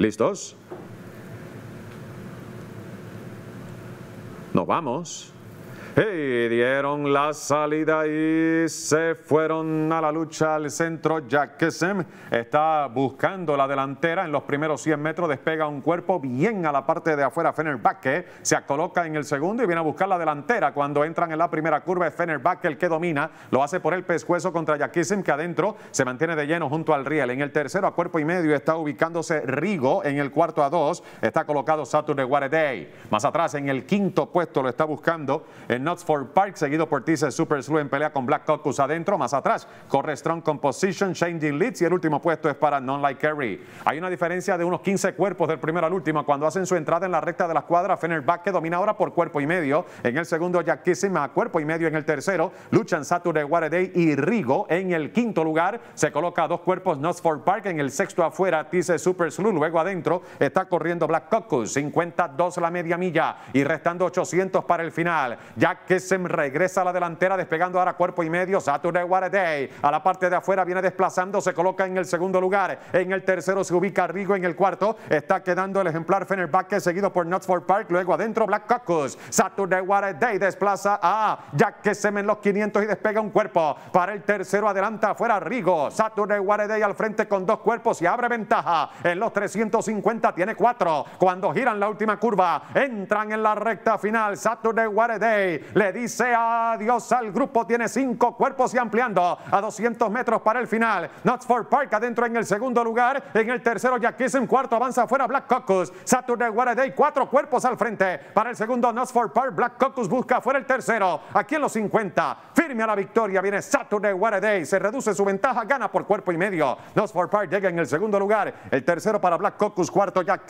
¿Listos? Nos vamos. Y eh, dieron la salida y se fueron a la lucha al centro. Jack está buscando la delantera en los primeros 100 metros. Despega un cuerpo bien a la parte de afuera. Fenerbahce se coloca en el segundo y viene a buscar la delantera. Cuando entran en la primera curva es Fenerbahce el que domina. Lo hace por el pescuezo contra Jack que adentro se mantiene de lleno junto al riel. En el tercero a cuerpo y medio está ubicándose Rigo. En el cuarto a dos está colocado de Guaredey. Más atrás en el quinto puesto lo está buscando Knutsford Park, seguido por Tise Super Slow en pelea con Black Caucus adentro, más atrás corre Strong Composition, Changing Leads y el último puesto es para Non Like Kerry. Hay una diferencia de unos 15 cuerpos del primero al último cuando hacen su entrada en la recta de la cuadra, Fenerbahce que domina ahora por cuerpo y medio, en el segundo Jack Kissing a cuerpo y medio en el tercero, luchan Saturday Day y Rigo en el quinto lugar, se coloca dos cuerpos Knutsford Park, en el sexto afuera Tise Super Slow, luego adentro está corriendo Black Caucus, 52 la media milla y restando 800 para el final. Ya Jack Kessem regresa a la delantera despegando ahora cuerpo y medio. Saturday Day a la parte de afuera viene desplazando, se coloca en el segundo lugar. En el tercero se ubica Rigo, en el cuarto está quedando el ejemplar Fenerbahce seguido por Knutsford Park. Luego adentro Black Caucus. Saturday Day desplaza a Jack Kessem en los 500 y despega un cuerpo. Para el tercero adelanta afuera Rigo. Saturday Day al frente con dos cuerpos y abre ventaja. En los 350 tiene cuatro. Cuando giran la última curva, entran en la recta final. Saturday Day le dice adiós al grupo. Tiene cinco cuerpos y ampliando a 200 metros para el final. Not for Park adentro en el segundo lugar. En el tercero, Jack en cuarto. Avanza fuera Black Caucus. Saturday Day Cuatro cuerpos al frente. Para el segundo, Not for Park. Black Caucus busca fuera el tercero. Aquí en los 50. Firme a la victoria. Viene Saturday Day Se reduce su ventaja. Gana por cuerpo y medio. Not for Park llega en el segundo lugar. El tercero para Black Caucus. Cuarto, Jack